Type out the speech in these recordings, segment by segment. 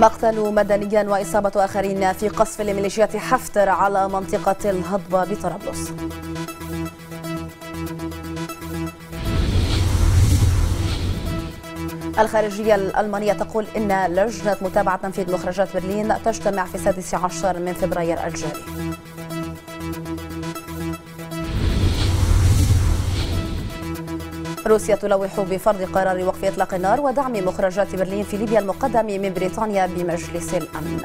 مقتل مدني وإصابة آخرين في قصف لميليشيات حفتر على منطقة الهضبة بطرابلس الخارجية الألمانية تقول إن لجنة متابعة تنفيذ مخرجات برلين تجتمع في السادس عشر من فبراير الجاري روسيا تلوح بفرض قرار وقف إطلاق النار ودعم مخرجات برلين في ليبيا المقدم من بريطانيا بمجلس الأمن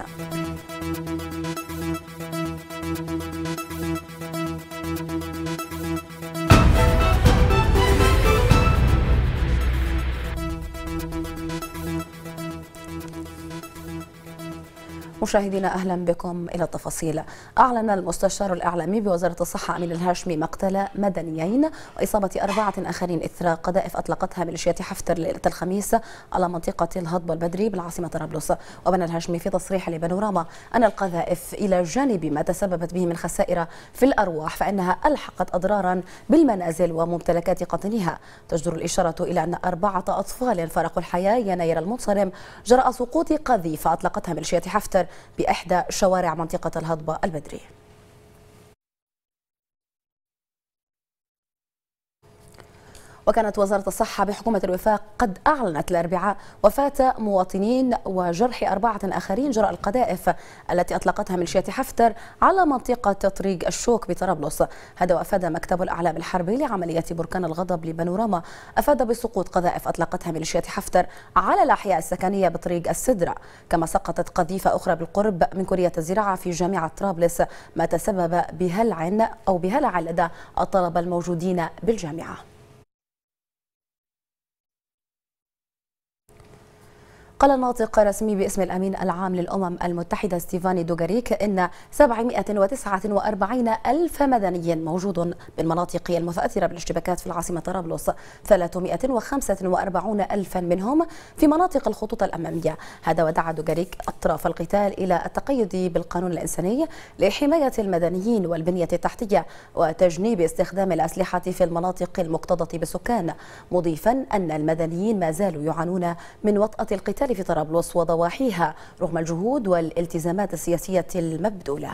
مشاهدينا أهلا بكم إلى التفاصيل أعلن المستشار الإعلامي بوزارة الصحة أمين الهاشمي مقتل مدنيين وإصابة أربعة آخرين إثر قذائف أطلقتها ميليشيات حفتر ليلة الخميس على منطقة الهضبة البدري بالعاصمة طرابلس وبنى الهاشمي في تصريح لبانوراما أن القذائف إلى جانب ما تسببت به من خسائر في الأرواح فإنها ألحقت أضرارا بالمنازل وممتلكات قطنها تجدر الإشارة إلى أن أربعة أطفال فارقوا الحياة يناير المنصرم جراء سقوط قذيفة أطلقتها ميليشيات حفتر بإحدى شوارع منطقة الهضبة البدرية وكانت وزارة الصحة بحكومة الوفاق قد أعلنت الأربعاء وفاة مواطنين وجرح أربعة آخرين جراء القذائف التي أطلقتها ميليشيات حفتر على منطقة طريق الشوك بطرابلس هذا وأفاد مكتب الأعلام الحربي لعملية بركان الغضب لبانوراما أفاد بسقوط قذائف أطلقتها ميليشيات حفتر على الأحياء السكنية بطريق السدرة كما سقطت قذيفة أخرى بالقرب من كلية الزراعة في جامعة طرابلس ما تسبب بهلع أو بهلع لدى الطلبة الموجودين بالجامعة قال الناطق الرسمي باسم الأمين العام للأمم المتحدة ستيفاني دوغاريك إن 749 ألف مدني موجود بالمناطق المتأثرة بالاشتباكات في العاصمة طرابلس 345 ألفا منهم في مناطق الخطوط الأمامية هذا ودعا دوغاريك أطراف القتال إلى التقيد بالقانون الإنساني لحماية المدنيين والبنية التحتية وتجنيب استخدام الأسلحة في المناطق المكتظة بالسكان مضيفا أن المدنيين ما زالوا يعانون من وطأة القتال في طرابلس وضواحيها رغم الجهود والالتزامات السياسية المبذولة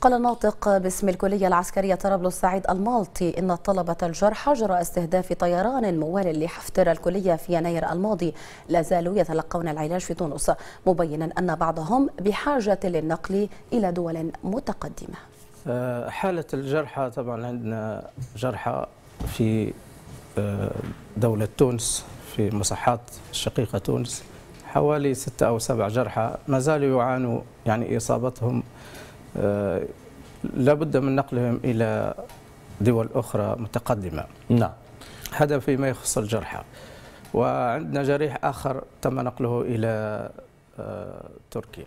قال الناطق باسم الكلية العسكرية طرابلس سعيد المالطي إن الطلبة الجرحى جراء استهداف طيران موال لحفتر الكلية في يناير الماضي لا زالوا يتلقون العلاج في تونس مبينا أن بعضهم بحاجة للنقل إلى دول متقدمة آه، حالة الجرحى طبعا عندنا جرحى في دولة تونس في مصحات الشقيقة تونس حوالي ستة أو سبع جرحى ما زالوا يعانوا يعني إصابتهم آه، لابد من نقلهم إلى دول أخرى متقدمة نعم هذا فيما يخص الجرحى وعندنا جريح آخر تم نقله إلى آه، تركيا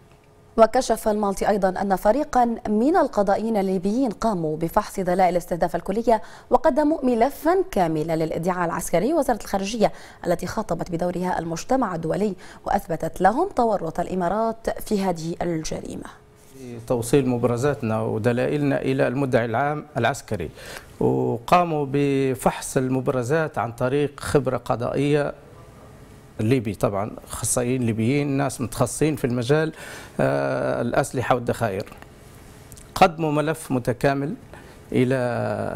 وكشف المالطي أيضا أن فريقا من القضائيين الليبيين قاموا بفحص دلائل استهداف الكلية وقدموا ملفا كاملا للادعاء العسكري وزارة الخارجية التي خاطبت بدورها المجتمع الدولي وأثبتت لهم تورط الإمارات في هذه الجريمة توصيل مبرزاتنا ودلائلنا إلى المدعي العام العسكري وقاموا بفحص المبرزات عن طريق خبرة قضائية الليبي طبعا اخصائيين ليبيين ناس متخصصين في المجال آه، الاسلحه والذخائر قدموا ملف متكامل الى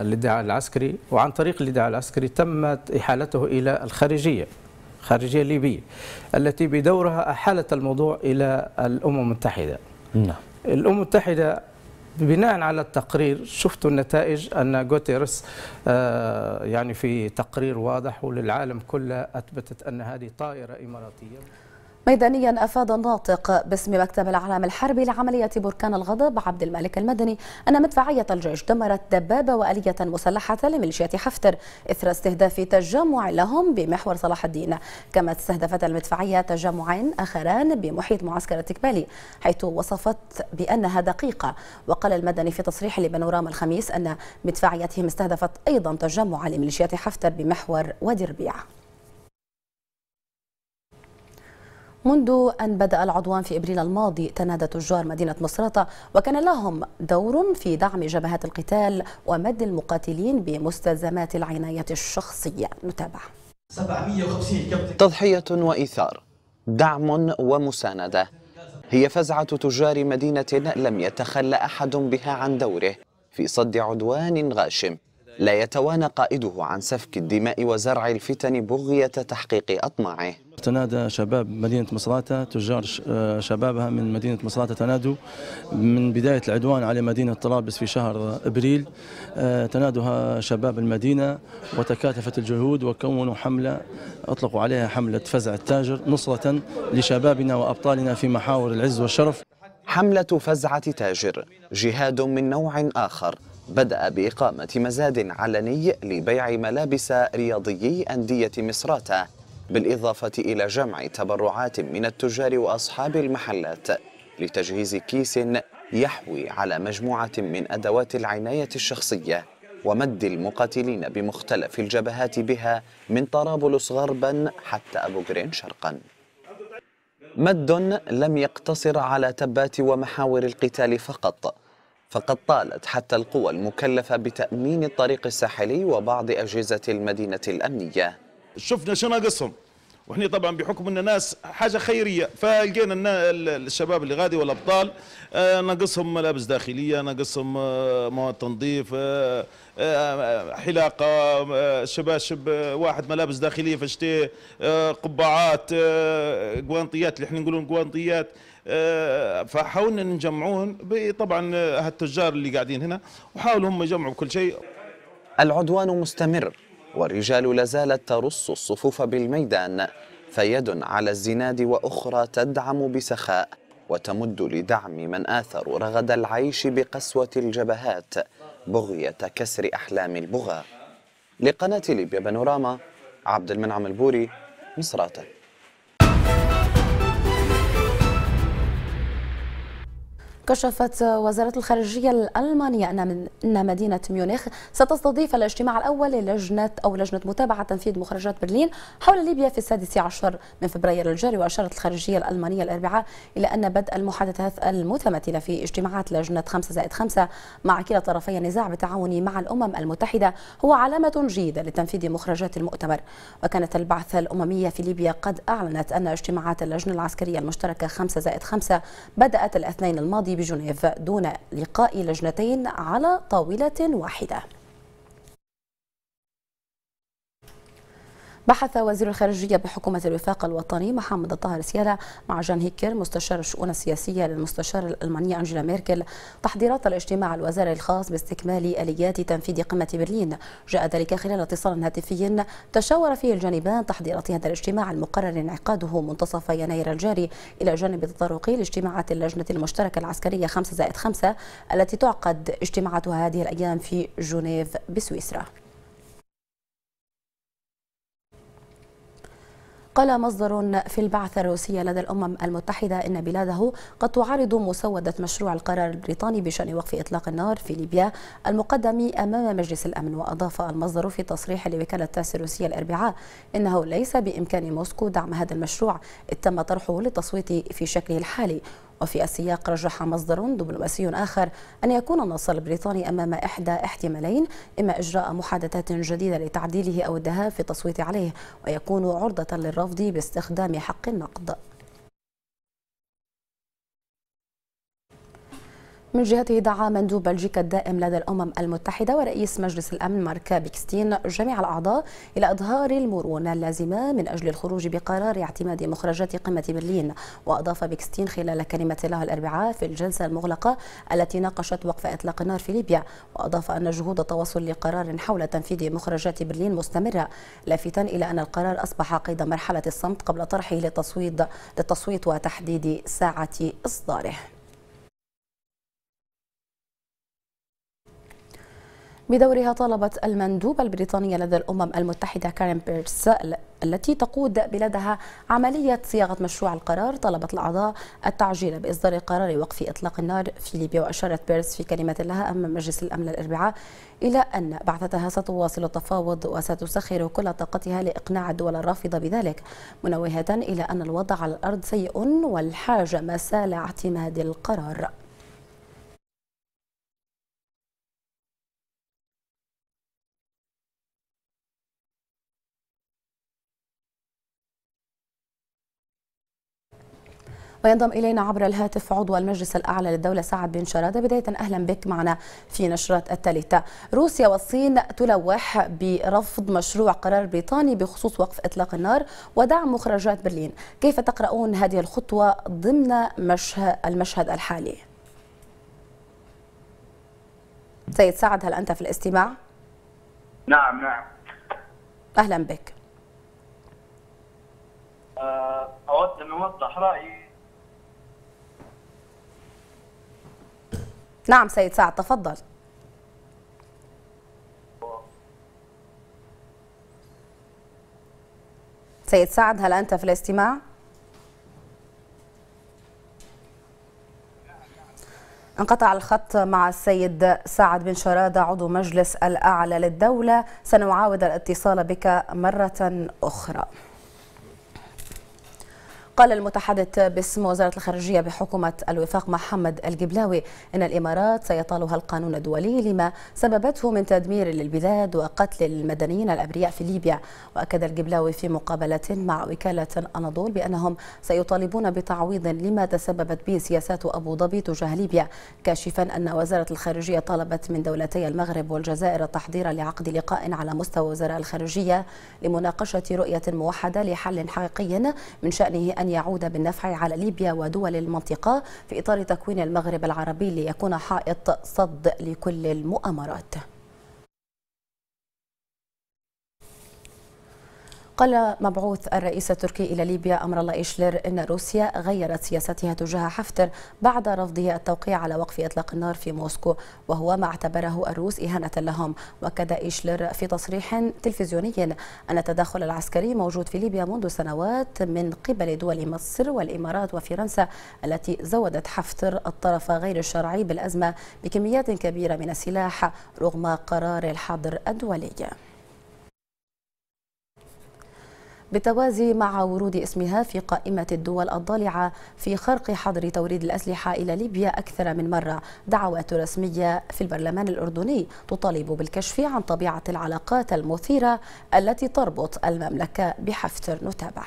الادعاء العسكري وعن طريق الادعاء العسكري تمت احالته الى الخارجيه الخارجيه الليبيه التي بدورها احالت الموضوع الى الامم المتحده نعم الامم المتحده بناء على التقرير شفت النتائج أن جوتيرس آه، يعني في تقرير واضح وللعالم كله أثبتت أن هذه طائرة إماراتية ميدانيا أفاد الناطق باسم مكتب الإعلام الحربي لعملية بركان الغضب عبد الملك المدني أن مدفعية الجيش دمرت دبابة وآلية مسلحة لميليشيات حفتر إثر استهداف تجمع لهم بمحور صلاح الدين كما استهدفت المدفعية تجمعين آخران بمحيط معسكر التكبالي حيث وصفت بأنها دقيقة وقال المدني في تصريح لبانوراما الخميس أن مدفعيتهم استهدفت أيضا تجمع لميليشيات حفتر بمحور وادي ربيع منذ أن بدأ العدوان في إبريل الماضي تنادى تجار مدينة مصراتة وكان لهم دور في دعم جبهات القتال ومد المقاتلين بمستلزمات العناية الشخصية نتابع 750 تضحية وإيثار دعم ومساندة هي فزعة تجار مدينة لم يتخلى أحد بها عن دوره في صد عدوان غاشم لا يتوانى قائده عن سفك الدماء وزرع الفتن بغية تحقيق أطماعه تنادى شباب مدينة مصراتة تجار آه، شبابها من مدينة مصراتة تنادوا من بداية العدوان على مدينة طرابلس في شهر إبريل آه، تنادها شباب المدينة وتكاتفت الجهود وكونوا حملة أطلقوا عليها حملة فزع التاجر نصرة لشبابنا وأبطالنا في محاور العز والشرف حملة فزعة تاجر جهاد من نوع آخر بدأ بإقامة مزاد علني لبيع ملابس رياضيي أندية مصراتة بالإضافة إلى جمع تبرعات من التجار وأصحاب المحلات لتجهيز كيس يحوي على مجموعة من أدوات العناية الشخصية ومد المقاتلين بمختلف الجبهات بها من طرابلس غربا حتى أبو جرين شرقا مد لم يقتصر على تبات ومحاور القتال فقط فقد طالت حتى القوى المكلفة بتأمين الطريق الساحلي وبعض أجهزة المدينة الأمنية شفنا شو ناقصهم واحنا طبعا بحكم ان ناس حاجه خيريه فلقينا الشباب اللي غادي والابطال آه، ناقصهم ملابس داخليه ناقصهم آه، مواد تنظيف آه، حلاقه شباشب واحد ملابس داخليه فشتي قبعات قوانطيات اللي احنا نقولون قوانطيات فحاولنا نجمعوهم طبعا هالتجار اللي قاعدين هنا وحاولوا هم يجمعوا كل شيء العدوان مستمر والرجال لازالت ترص الصفوف بالميدان فيد على الزناد وأخرى تدعم بسخاء وتمد لدعم من آثروا رغد العيش بقسوة الجبهات بغية كسر أحلام البغاة لقناة ليبيا بانوراما عبد المنعم البوري مصراته كشفت وزارة الخارجية الألمانية أن مدينة ميونخ ستستضيف الاجتماع الأول للجنة أو لجنة متابعة تنفيذ مخرجات برلين حول ليبيا في السادس عشر من فبراير الجاري وأشارت الخارجية الألمانية الأربعاء إلى أن بدء المحادثات المتمثلة في اجتماعات لجنة 5 زائد 5 مع كلا طرفي النزاع بالتعاون مع الأمم المتحدة هو علامة جيدة لتنفيذ مخرجات المؤتمر وكانت البعثة الأممية في ليبيا قد أعلنت أن اجتماعات اللجنة العسكرية المشتركة 5 زائد 5 بدأت الاثنين الماضي بجنيف دون لقاء لجنتين على طاولة واحدة بحث وزير الخارجية بحكومة الوفاق الوطني محمد الطاهر سيالة مع جان هيكر مستشار الشؤون السياسية للمستشارة الألمانية أنجيلا ميركل تحضيرات الاجتماع الوزاري الخاص باستكمال آليات تنفيذ قمة برلين جاء ذلك خلال اتصال هاتفي تشاور فيه الجانبان تحضيرات هذا الاجتماع المقرر انعقاده منتصف يناير الجاري إلى جانب تطرق لاجتماعات اللجنة المشتركة العسكرية 5 زائد 5 التي تعقد اجتماعاتها هذه الأيام في جنيف بسويسرا قال مصدر في البعثة الروسية لدى الأمم المتحدة أن بلاده قد تعارض مسودة مشروع القرار البريطاني بشأن وقف إطلاق النار في ليبيا المقدم أمام مجلس الأمن وأضاف المصدر في تصريح لوكالة تاس الروسية الأربعاء أنه ليس بإمكان موسكو دعم هذا المشروع تم طرحه للتصويت في شكله الحالي وفي السياق رجح مصدر دبلوماسي آخر أن يكون النصر البريطاني أمام إحدى احتمالين إما إجراء محادثات جديدة لتعديله أو الذهاب في التصويت عليه ويكون عرضة للرفض باستخدام حق النقد من جهته دعا مندوب بلجيكا الدائم لدى الأمم المتحدة ورئيس مجلس الأمن مارك بيكستين جميع الأعضاء إلى إظهار المرونة اللازمة من أجل الخروج بقرار اعتماد مخرجات قمة برلين وأضاف بيكستين خلال كلمة له الأربعاء في الجلسة المغلقة التي ناقشت وقف إطلاق النار في ليبيا وأضاف أن جهود التواصل لقرار حول تنفيذ مخرجات برلين مستمرة لافتا إلى أن القرار أصبح قيد مرحلة الصمت قبل طرحه للتصويت للتصويت وتحديد ساعة إصداره بدورها طالبت المندوبة البريطانية لدى الأمم المتحدة كارين بيرس التي تقود بلادها عملية صياغة مشروع القرار طلبت الأعضاء التعجيل بإصدار قرار وقف إطلاق النار في ليبيا وأشارت بيرس في كلمة لها أمام مجلس الأمن الأربعاء إلى أن بعثتها ستواصل التفاوض وستسخر كل طاقتها لإقناع الدول الرافضة بذلك منوهة إلى أن الوضع على الأرض سيء والحاجة ما اعتماد القرار وينضم إلينا عبر الهاتف عضو المجلس الأعلى للدولة سعد بن شرادة بداية أهلا بك معنا في نشرة الثالثة روسيا والصين تلوح برفض مشروع قرار بريطاني بخصوص وقف إطلاق النار ودعم مخرجات برلين كيف تقرؤون هذه الخطوة ضمن المشهد الحالي سيد سعد هل أنت في الاستماع؟ نعم نعم أهلا بك آه، أود أن أوضح رأيي نعم سيد سعد تفضل سيد سعد هل أنت في الاستماع؟ انقطع الخط مع السيد سعد بن شرادة عضو مجلس الأعلى للدولة سنعاود الاتصال بك مرة أخرى قال المتحدث باسم وزارة الخارجية بحكومة الوفاق محمد الجبلاوي أن الإمارات سيطالها القانون الدولي لما سببته من تدمير للبلاد وقتل المدنيين الأبرياء في ليبيا وأكد الجبلاوي في مقابلة مع وكالة أناضول بأنهم سيطالبون بتعويض لما تسببت به سياسات أبو ظبي تجاه ليبيا كاشفا أن وزارة الخارجية طلبت من دولتي المغرب والجزائر التحضير لعقد لقاء على مستوى وزراء الخارجية لمناقشة رؤية موحدة لحل حقيقي من شأنه أن يعود بالنفع على ليبيا ودول المنطقة في إطار تكوين المغرب العربي ليكون حائط صد لكل المؤامرات قال مبعوث الرئيس التركي إلى ليبيا أمر الله إشلر أن روسيا غيرت سياستها تجاه حفتر بعد رفضه التوقيع على وقف إطلاق النار في موسكو وهو ما اعتبره الروس إهانة لهم وكد إشلر في تصريح تلفزيوني أن التدخل العسكري موجود في ليبيا منذ سنوات من قبل دول مصر والإمارات وفرنسا التي زودت حفتر الطرف غير الشرعي بالأزمة بكميات كبيرة من السلاح رغم قرار الحظر الدولي بالتوازي مع ورود اسمها في قائمة الدول الضالعة في خرق حظر توريد الأسلحة إلى ليبيا أكثر من مرة دعوات رسمية في البرلمان الأردني تطالب بالكشف عن طبيعة العلاقات المثيرة التي تربط المملكة بحفتر نتابع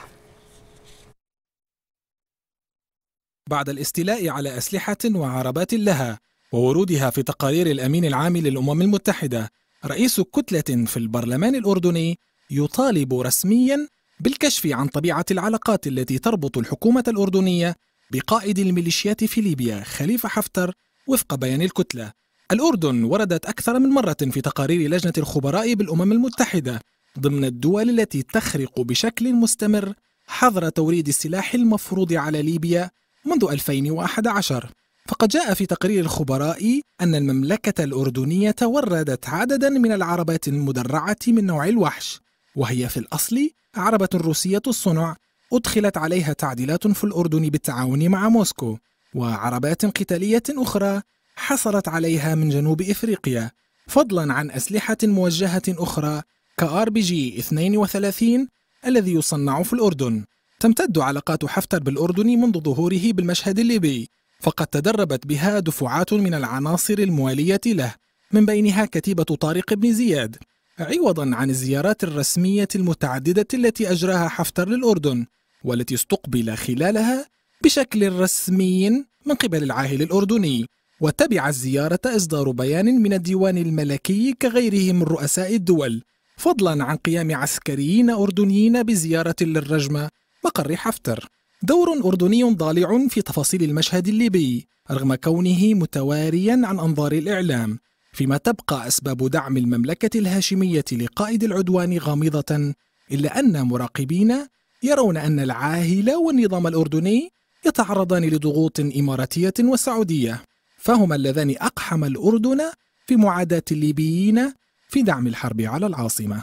بعد الاستيلاء على أسلحة وعربات لها وورودها في تقارير الأمين العام للأمم المتحدة رئيس كتلة في البرلمان الأردني يطالب رسميا بالكشف عن طبيعة العلاقات التي تربط الحكومة الأردنية بقائد الميليشيات في ليبيا خليفة حفتر وفق بيان الكتلة الأردن وردت أكثر من مرة في تقارير لجنة الخبراء بالأمم المتحدة ضمن الدول التي تخرق بشكل مستمر حظر توريد السلاح المفروض على ليبيا منذ 2011 فقد جاء في تقرير الخبراء أن المملكة الأردنية وردت عددا من العربات المدرعة من نوع الوحش وهي في الأصل عربة روسية الصنع أدخلت عليها تعديلات في الأردن بالتعاون مع موسكو وعربات قتالية أخرى حصلت عليها من جنوب إفريقيا فضلا عن أسلحة موجهة أخرى كآر بي جي 32 الذي يصنع في الأردن تمتد علاقات حفتر بالأردن منذ ظهوره بالمشهد الليبي فقد تدربت بها دفعات من العناصر الموالية له من بينها كتيبة طارق بن زياد عوضا عن الزيارات الرسمية المتعددة التي أجراها حفتر للأردن والتي استقبل خلالها بشكل رسمي من قبل العاهل الأردني وتبع الزيارة إصدار بيان من الديوان الملكي كغيره من رؤساء الدول فضلا عن قيام عسكريين أردنيين بزيارة للرجمة مقر حفتر دور أردني ضالع في تفاصيل المشهد الليبي رغم كونه متواريا عن أنظار الإعلام فيما تبقى أسباب دعم المملكة الهاشمية لقائد العدوان غامضة إلا أن مراقبين يرون أن العاهل والنظام الأردني يتعرضان لضغوط إماراتية وسعودية فهما اللذان أقحما الأردن في معاداة الليبيين في دعم الحرب على العاصمة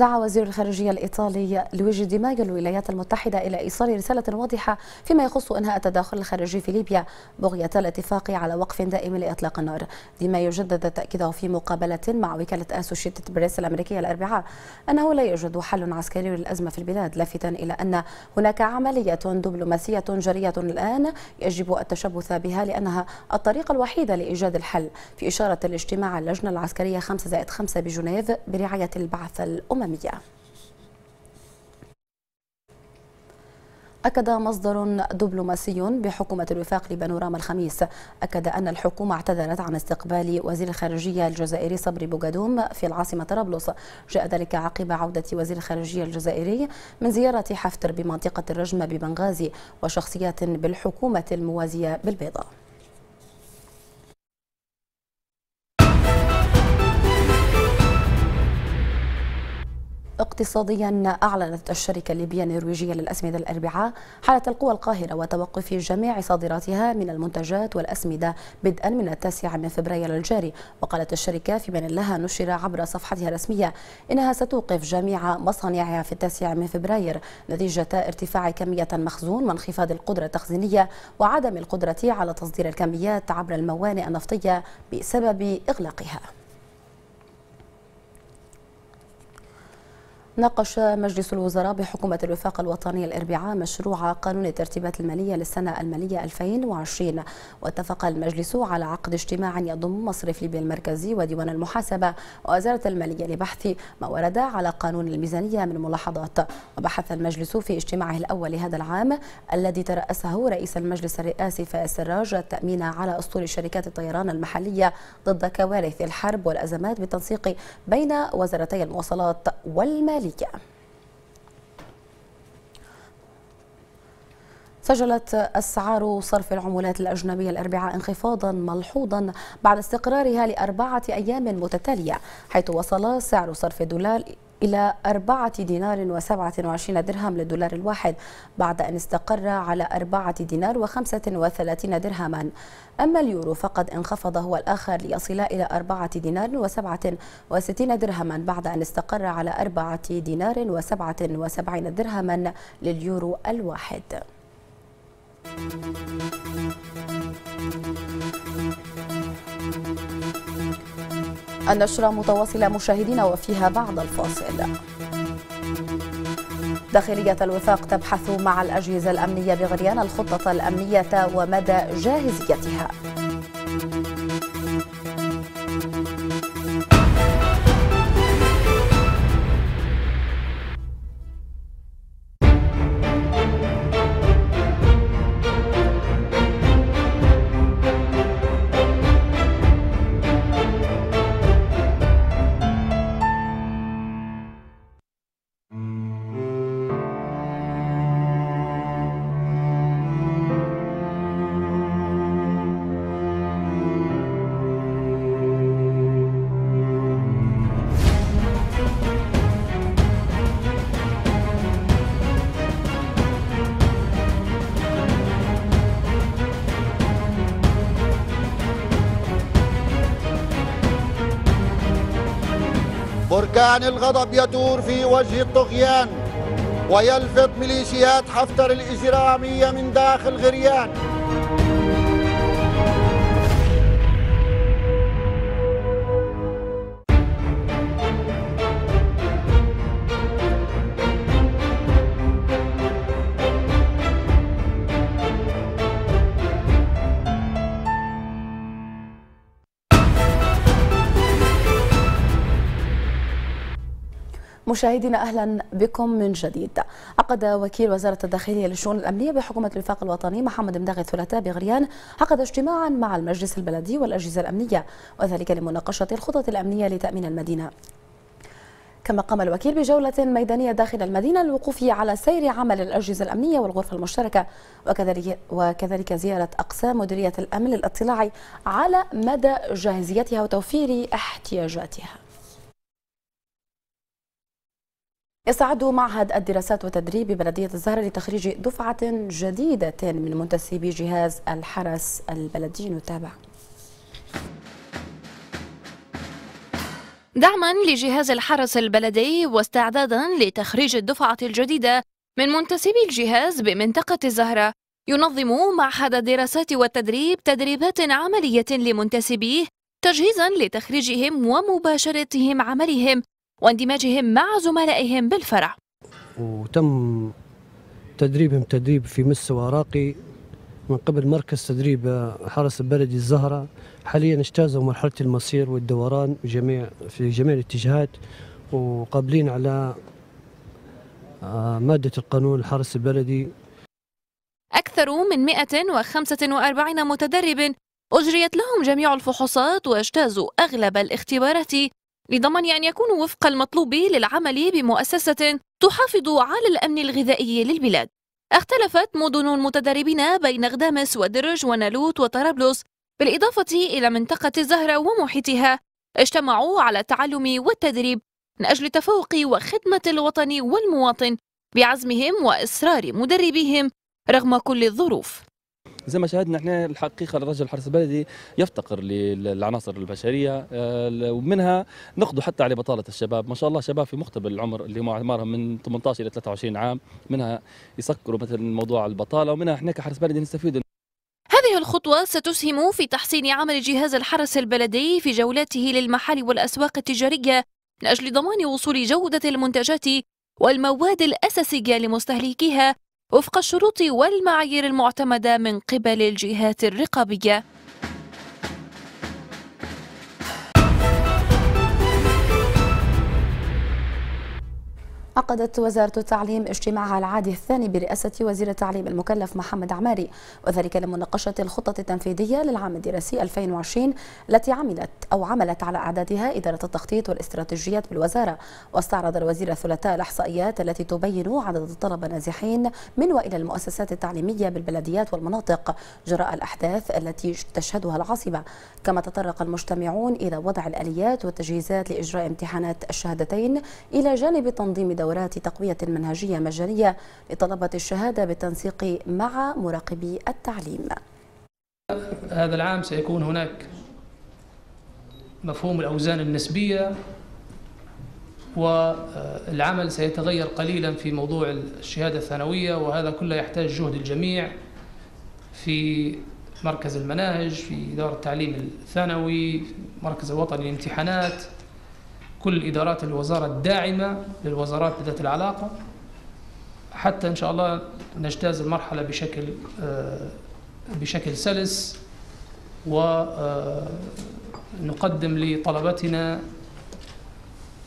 دعا وزير الخارجية الإيطالي لويجي دي الولايات المتحدة إلى إيصال رسالة واضحة فيما يخص إنهاء التداخل الخارجي في ليبيا بغية الاتفاق على وقف دائم لإطلاق النار دي يجدد تأكيده في مقابلة مع وكالة أسوشيت بريس الأمريكية الأربعاء أنه لا يوجد حل عسكري للأزمة في البلاد لافتا إلى أن هناك عملية دبلوماسية جرية الآن يجب التشبث بها لأنها الطريقة الوحيدة لإيجاد الحل في إشارة الاجتماع اللجنة العسكرية 5 زائد 5 بجنيف برعاية البعث الأممي العالمية أكد مصدر دبلوماسي بحكومة الوفاق لبانوراما الخميس أكد أن الحكومة اعتذرت عن استقبال وزير الخارجية الجزائري صبري بوغادوم في العاصمة طرابلس جاء ذلك عقب عودة وزير الخارجية الجزائري من زيارة حفتر بمنطقة الرجمة ببنغازي وشخصيات بالحكومة الموازية بالبيضاء اقتصاديا أعلنت الشركة الليبية النرويجية للأسمدة الأربعاء حالة القوى القاهرة وتوقف جميع صادراتها من المنتجات والأسمدة بدءا من التاسع من فبراير الجاري وقالت الشركة في بيان لها نشر عبر صفحتها الرسمية إنها ستوقف جميع مصانعها في التاسع من فبراير نتيجة ارتفاع كمية المخزون وانخفاض القدرة التخزينية وعدم القدرة على تصدير الكميات عبر الموانئ النفطية بسبب إغلاقها ناقش مجلس الوزراء بحكومة الوفاق الوطني الأربعاء مشروع قانون الترتيبات المالية للسنة المالية 2020 واتفق المجلس على عقد اجتماع يضم مصرف ليبيا المركزي وديوان المحاسبة ووزارة المالية لبحث ما ورد على قانون الميزانية من ملاحظات وبحث المجلس في اجتماعه الأول هذا العام الذي ترأسه رئيس المجلس الرئاسي فائز سراج التأمين على أسطول شركات الطيران المحلية ضد كوارث الحرب والأزمات بالتنسيق بين وزارتي المواصلات والمالية الأمريكية سجلت أسعار صرف العملات الأجنبية الأربعاء انخفاضا ملحوظا بعد استقرارها لأربعة أيام متتالية حيث وصل سعر صرف الدولار إلى أربعة دينار وسبعة وعشرين درهم للدولار الواحد بعد أن استقر على أربعة دينار وخمسة وثلاثين درهما أما اليورو فقد انخفض هو الآخر ليصل إلى أربعة دينار وسبعة وستين درهما بعد أن استقر على أربعة دينار وسبعة وسبعين درهما لليورو الواحد النشرة متواصلة مشاهدين وفيها بعض الفاصل داخلية الوفاق تبحث مع الأجهزة الأمنية بغريان الخطة الأمنية ومدى جاهزيتها بركان الغضب يدور في وجه الطغيان ويلفظ ميليشيات حفتر الإجرامية من داخل غريان مشاهدينا اهلا بكم من جديد عقد وكيل وزاره الداخليه للشؤون الامنيه بحكومه الوفاق الوطني محمد مداغي الثلاثاء بغريان عقد اجتماعا مع المجلس البلدي والاجهزه الامنيه وذلك لمناقشه الخطط الامنيه لتامين المدينه كما قام الوكيل بجولة ميدانية داخل المدينة للوقوف على سير عمل الأجهزة الأمنية والغرفة المشتركة وكذلك, وكذلك زيارة أقسام مديرية الأمن للاطلاع على مدى جاهزيتها وتوفير احتياجاتها يسعد معهد الدراسات والتدريب ببلدية الزهرة لتخريج دفعة جديدة من منتسبي جهاز الحرس البلدي نتابع دعما لجهاز الحرس البلدي واستعدادا لتخريج الدفعة الجديدة من منتسبي الجهاز بمنطقة الزهرة ينظم معهد الدراسات والتدريب تدريبات عملية لمنتسبيه تجهيزا لتخريجهم ومباشرتهم عملهم واندماجهم مع زملائهم بالفرع وتم تدريبهم تدريب في مستوى راقي من قبل مركز تدريب حرس البلدي الزهرة حاليا اجتازوا مرحلة المصير والدوران جميع في جميع الاتجاهات وقابلين على آه، مادة القانون الحرس البلدي أكثر من 145 متدرب أجريت لهم جميع الفحوصات واجتازوا أغلب الاختبارات لضمان أن يكونوا وفق المطلوب للعمل بمؤسسة تحافظ على الأمن الغذائي للبلاد اختلفت مدن المتدربين بين غدامس ودرج ونالوت وطرابلس بالإضافة إلى منطقة الزهرة ومحيطها اجتمعوا على التعلم والتدريب من أجل التفوق وخدمة الوطن والمواطن بعزمهم وإصرار مدربيهم رغم كل الظروف زي ما شاهدنا احنا الحقيقه الرجل الحرس البلدي يفتقر للعناصر البشريه آه، ومنها نقضوا حتى على بطاله الشباب ما شاء الله شباب في مقتبل العمر اللي اعمارهم من 18 الى 23 عام منها يسكروا مثل موضوع البطاله ومنها احنا كحرس بلدي نستفيد هذه الخطوة ستسهم في تحسين عمل جهاز الحرس البلدي في جولاته للمحال والأسواق التجارية من أجل ضمان وصول جودة المنتجات والمواد الأساسية لمستهلكيها وفق الشروط والمعايير المعتمدة من قبل الجهات الرقابية عقدت وزارة التعليم اجتماعها العادي الثاني برئاسة وزير التعليم المكلف محمد عماري وذلك لمناقشة الخطة التنفيذية للعام الدراسي 2020 التي عملت أو عملت على إعدادها إدارة التخطيط والاستراتيجيات بالوزارة واستعرض الوزير الثلاثاء الإحصائيات التي تبين عدد الطلبة النازحين من وإلى المؤسسات التعليمية بالبلديات والمناطق جراء الأحداث التي تشهدها العاصمة كما تطرق المجتمعون إلى وضع الآليات والتجهيزات لإجراء امتحانات الشهادتين إلى جانب تنظيم دورات دورات تقوية منهجية مجانية لطلبة الشهادة بالتنسيق مع مراقبي التعليم هذا العام سيكون هناك مفهوم الأوزان النسبية والعمل سيتغير قليلا في موضوع الشهادة الثانوية وهذا كله يحتاج جهد الجميع في مركز المناهج في دار التعليم الثانوي مركز الوطني للامتحانات كل إدارات الوزارة الداعمة للوزارات ذات العلاقة حتى إن شاء الله نجتاز المرحلة بشكل آه، بشكل سلس ونقدم آه، لطلبتنا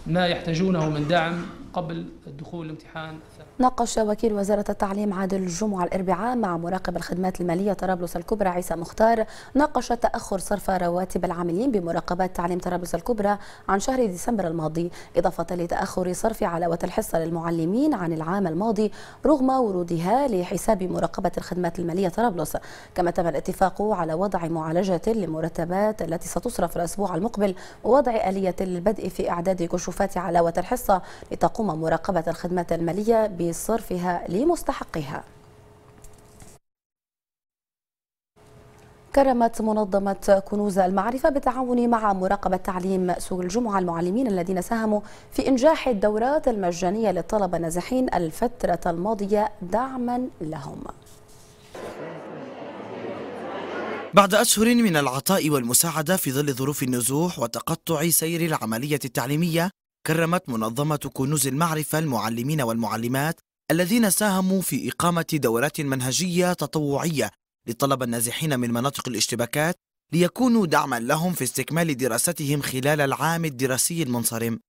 ما يحتاجونه من دعم قبل الدخول الامتحان ناقش وكيل وزارة التعليم عادل الجمعة الأربعاء مع مراقب الخدمات المالية طرابلس الكبرى عيسى مختار ناقش تأخر صرف رواتب العاملين بمراقبات تعليم طرابلس الكبرى عن شهر ديسمبر الماضي إضافة لتأخر صرف علاوة الحصة للمعلمين عن العام الماضي رغم ورودها لحساب مراقبة الخدمات المالية طرابلس كما تم الاتفاق على وضع معالجة للمرتبات التي ستصرف الأسبوع المقبل ووضع آلية للبدء في إعداد كشوفات علاوة الحصة لتقوم مراقبة الخدمات المالية بصرفها لمستحقها كرمت منظمة كنوز المعرفة بالتعاون مع مراقبة تعليم سوق الجمعة المعلمين الذين ساهموا في إنجاح الدورات المجانية للطلبة النازحين الفترة الماضية دعما لهم بعد أشهر من العطاء والمساعدة في ظل ظروف النزوح وتقطع سير العملية التعليمية كرمت منظمة كنوز المعرفة المعلمين والمعلمات الذين ساهموا في إقامة دورات منهجية تطوعية للطلبة النازحين من مناطق الاشتباكات ليكونوا دعما لهم في استكمال دراستهم خلال العام الدراسي المنصرم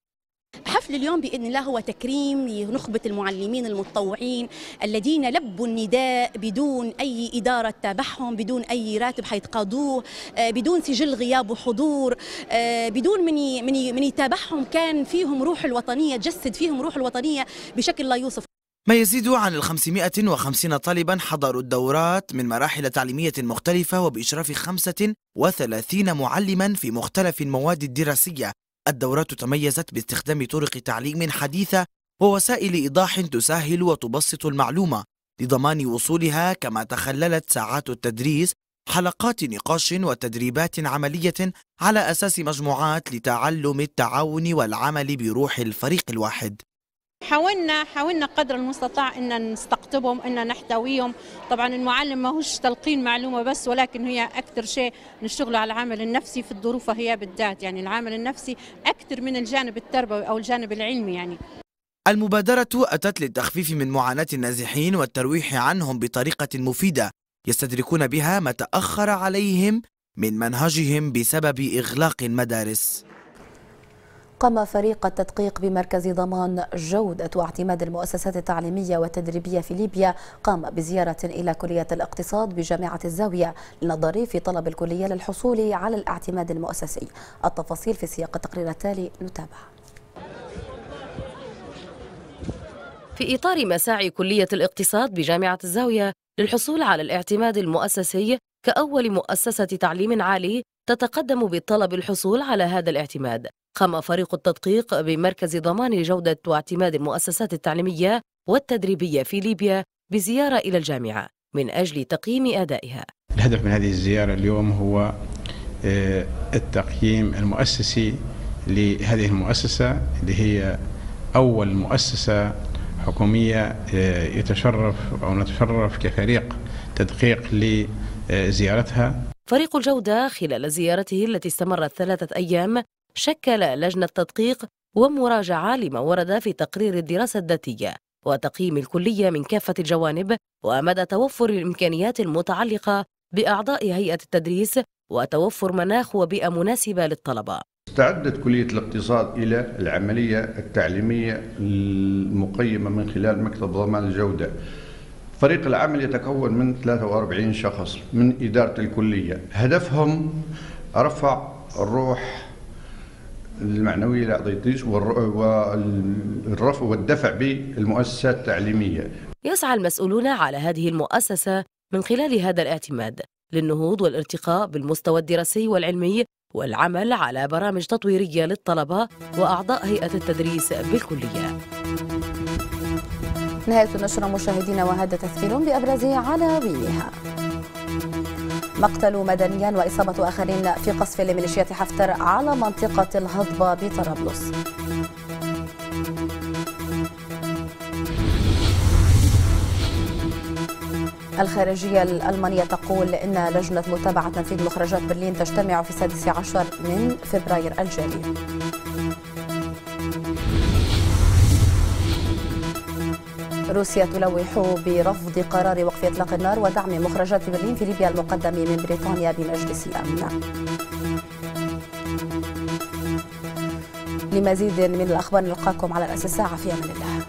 حفل اليوم باذن الله هو تكريم لنخبه المعلمين المتطوعين الذين لبوا النداء بدون اي اداره تابعهم، بدون اي راتب حيتقاضوه، آه، بدون سجل غياب وحضور، آه، بدون من من من يتابعهم كان فيهم روح الوطنيه جسد فيهم روح الوطنيه بشكل لا يوصف. ما يزيد عن ال 550 طالبا حضروا الدورات من مراحل تعليمية مختلفة وبإشراف 35 معلما في مختلف المواد الدراسية الدورات تميزت باستخدام طرق تعليم حديثة ووسائل إيضاح تسهل وتبسط المعلومة لضمان وصولها كما تخللت ساعات التدريس حلقات نقاش وتدريبات عملية على أساس مجموعات لتعلم التعاون والعمل بروح الفريق الواحد حاولنا حاولنا قدر المستطاع ان نستقطبهم ان نحتويهم طبعا المعلم ماهوش تلقين معلومه بس ولكن هي اكثر شيء نشتغل على العامل النفسي في الظروف هي بالذات يعني العامل النفسي اكثر من الجانب التربوي او الجانب العلمي يعني المبادرة أتت للتخفيف من معاناة النازحين والترويح عنهم بطريقة مفيدة يستدركون بها ما تأخر عليهم من منهجهم بسبب إغلاق المدارس قام فريق التدقيق بمركز ضمان جودة واعتماد المؤسسات التعليمية والتدريبية في ليبيا قام بزيارة إلى كلية الاقتصاد بجامعة الزاوية للنظر في طلب الكلية للحصول على الاعتماد المؤسسي التفاصيل في سياق التقرير التالي نتابع في إطار مساعي كلية الاقتصاد بجامعة الزاوية للحصول على الاعتماد المؤسسي كأول مؤسسة تعليم عالي تتقدم بالطلب الحصول على هذا الاعتماد قام فريق التدقيق بمركز ضمان جودة واعتماد المؤسسات التعليمية والتدريبية في ليبيا بزيارة إلى الجامعة من أجل تقييم أدائها الهدف من هذه الزيارة اليوم هو آه، التقييم المؤسسي لهذه المؤسسة اللي هي أول مؤسسة حكومية آه، يتشرف أو نتشرف كفريق تدقيق لزيارتها فريق الجودة خلال زيارته التي استمرت ثلاثة أيام شكل لجنة تدقيق ومراجعة لما ورد في تقرير الدراسة الذاتية وتقييم الكلية من كافة الجوانب ومدى توفر الإمكانيات المتعلقة بأعضاء هيئة التدريس وتوفر مناخ وبيئة مناسبة للطلبة استعدت كلية الاقتصاد إلى العملية التعليمية المقيمة من خلال مكتب ضمان الجودة فريق العمل يتكون من 43 شخص من إدارة الكلية هدفهم رفع الروح المعنويه لعطيطيس والرفع والدفع بالمؤسسات التعليميه. يسعى المسؤولون على هذه المؤسسه من خلال هذا الاعتماد للنهوض والارتقاء بالمستوى الدراسي والعلمي والعمل على برامج تطويريه للطلبه واعضاء هيئه التدريس بالكليه. نهايه النشره مشاهدينا وهذا تذكير بابرز عناوينها. مقتل مدنيا وإصابة آخرين في قصف لميليشيات حفتر على منطقة الهضبة بطرابلس الخارجية الألمانية تقول إن لجنة متابعة تنفيذ مخرجات برلين تجتمع في السادس عشر من فبراير الجاري روسيا تلوح برفض قرار وقف إطلاق النار ودعم مخرجات برلين في ليبيا المقدم من بريطانيا بمجلس الأمن لمزيد من الأخبار نلقاكم على الأساس في أمان الله